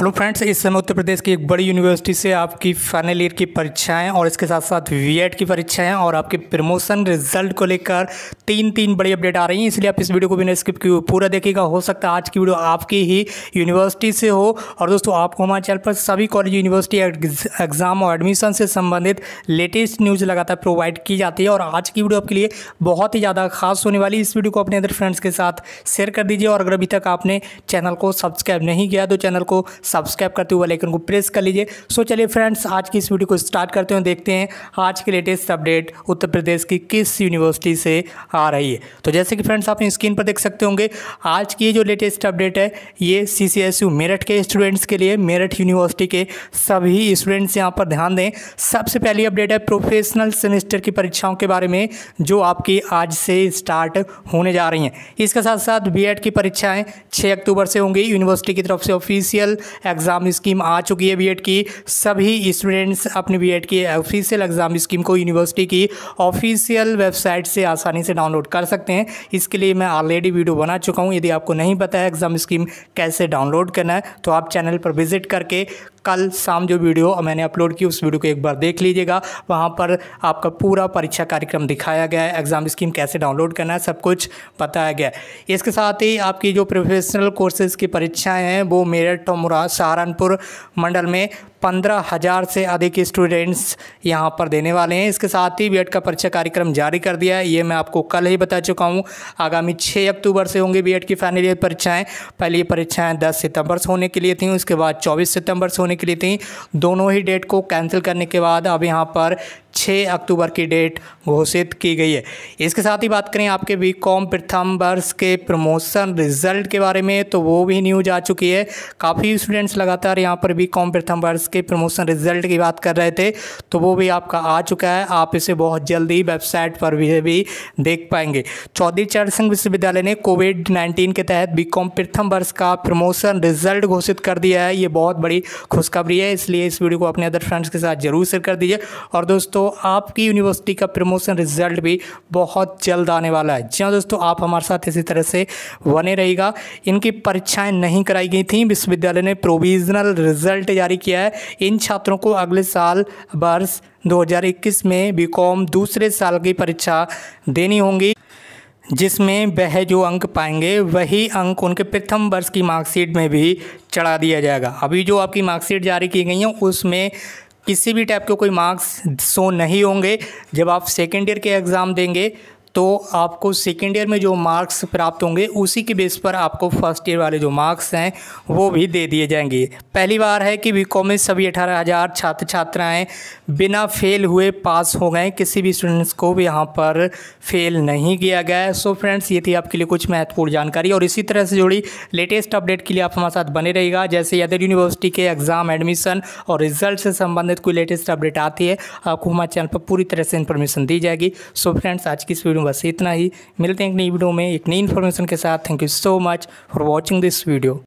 hello friends इस समय उत्तर प्रदेश की एक बड़ी यूनिवर्सिटी से आपकी फाइनल ईयर की परीक्षाएं और इसके साथ साथ वीएड की परीक्षाएं और आपके प्रमोशन रिजल्ट को लेकर तीन तीन बड़ी अपडेट आ रही हैं इसलिए आप इस वीडियो को बिना स्किप किए पूरा देखिएगा हो सकता है आज की वीडियो आपकी ही यूनिवर्सिटी से हो और दोस्तों आपको हमारे चैनल पर सभी कॉलेज यूनिवर्सिटी एग्जाम और एडमिशन से संबंधित लेटेस्ट न्यूज़ लगातार प्रोवाइड की जाती है और आज की वीडियो आपके लिए बहुत ही ज़्यादा खास होने वाली इस वीडियो को अपने अदर फ्रेंड्स के साथ शेयर कर दीजिए और अगर अभी तक आपने चैनल को सब्सक्राइब नहीं किया तो चैनल को सब्सक्राइब करते हुए लेकिन को प्रेस कर लीजिए सो चलिए फ्रेंड्स आज की इस वीडियो को स्टार्ट करते हैं देखते हैं आज की लेटेस्ट अपडेट उत्तर प्रदेश की किस यूनिवर्सिटी से आ रही है तो जैसे कि फ्रेंड्स आप स्क्रीन पर देख सकते होंगे आज की जो लेटेस्ट अपडेट है ये C C S U Meerut के स्टूडेंट्स के लिए मेरठ यूनिवर्सिटी के सभी स्टूडेंट्स यहाँ पर ध्यान दें सबसे पहली अपडेट है प्रोफेशनल सेमेस्टर की परीक्षाओं के बारे में जो आपकी आज से स्टार्ट होने जा रही हैं इसके साथ साथ बीएड की परीक्षाएं 6 अक्टूबर से होंगी यूनिवर्सिटी की तरफ से ऑफिशियल एग्ज़ाम स्कीम आ चुकी है बीएड की सभी स्टूडेंट्स अपने बीएड की ऑफिशियल एग्ज़ाम स्कीम को यूनिवर्सिटी की ऑफिशियल वेबसाइट से आसानी से डाउनलोड कर सकते हैं इसके लिए मैं ऑलरेडी वीडियो बना चुका हूँ यदि आपको नहीं पता है एग्ज़ाम स्कीम कैसे डाउनलोड करना है तो आप चैनल पर विजिट करके कल शाम जो वीडियो मैंने अपलोड की उस वीडियो को एक बार देख लीजिएगा वहाँ पर आपका पूरा परीक्षा कार्यक्रम दिखाया गया है एग्ज़ाम स्कीम कैसे डाउनलोड करना है सब कुछ बताया गया है इसके साथ ही आपकी जो प्रोफेशनल कोर्सेज़ की परीक्षाएँ हैं वो मेरठ और मुराद सहारनपुर मंडल में पंद्रह हज़ार से अधिक स्टूडेंट्स यहाँ पर देने वाले हैं इसके साथ ही बी का परीक्षा कार्यक्रम जारी कर दिया है ये मैं आपको कल ही बता चुका हूँ आगामी छः अक्टूबर से होंगी बी की फाइनल ईयर परीक्षाएँ पहली परीक्षाएँ दस सितंबर से होने के लिए थी उसके बाद चौबीस सितंबर से होने के लिए थी दोनों ही डेट को कैंसिल करने के बाद अब यहाँ पर 6 अक्टूबर की डेट घोषित की गई है इसके साथ ही बात करें आपके बी कॉम प्रथम वर्ष के प्रमोशन रिजल्ट के बारे में तो वो भी न्यूज आ चुकी है काफ़ी स्टूडेंट्स लगातार यहाँ पर बी कॉम प्रथम वर्ष इसके प्रमोशन रिजल्ट की बात कर रहे थे तो वो भी आपका आ चुका है आप इसे बहुत जल्दी वेबसाइट पर भी, भी देख पाएंगे चौधरी चरण सिंह विश्वविद्यालय ने कोविड नाइन्टीन के तहत बी प्रथम वर्ष का प्रमोशन रिजल्ट घोषित कर दिया है ये बहुत बड़ी खुशखबरी है इसलिए इस वीडियो को अपने अदर फ्रेंड्स के साथ जरूर शेयर कर दीजिए और दोस्तों आपकी यूनिवर्सिटी का प्रमोशन रिजल्ट भी बहुत जल्द आने वाला है जी हाँ दोस्तों आप हमारे साथ इसी तरह से बने रहेगा इनकी परीक्षाएं नहीं कराई गई थी विश्वविद्यालय ने प्रोविजनल रिजल्ट जारी किया है इन छात्रों को अगले साल वर्ष 2021 में बीकॉम दूसरे साल की परीक्षा देनी होगी जिसमें वह जो अंक पाएंगे वही अंक उनके प्रथम वर्ष की मार्कशीट में भी चढ़ा दिया जाएगा अभी जो आपकी मार्कशीट जारी की गई है उसमें किसी भी टाइप के कोई मार्क्स शो नहीं होंगे जब आप सेकेंड ईयर के एग्ज़ाम देंगे तो आपको सेकेंड ईयर में जो मार्क्स प्राप्त होंगे उसी के बेस पर आपको फर्स्ट ईयर वाले जो मार्क्स हैं वो भी दे दिए जाएंगे पहली बार है कि बी में सभी अठारह हज़ार छात्र छात्राएँ बिना फेल हुए पास हो गए किसी भी स्टूडेंट्स को भी यहाँ पर फेल नहीं किया गया सो फ्रेंड्स ये थी आपके लिए कुछ महत्वपूर्ण जानकारी और इसी तरह से जुड़ी लेटेस्ट अपडेट के लिए आप हमारे साथ बने रहेगा जैसे यदर यूनिवर्सिटी के एग्ज़ाम एडमिशन और रिजल्ट से संबंधित कोई लेटेस्ट अपडेट आती है आपको हमारे चैनल पर पूरी तरह से इन्फॉर्मेशन दी जाएगी सो फ्रेंड्स आज की इस वीडियो में बस इतना ही मिलते हैं एक नई वीडियो में एक नई इन्फॉर्मेशन के साथ thank you so much for watching this video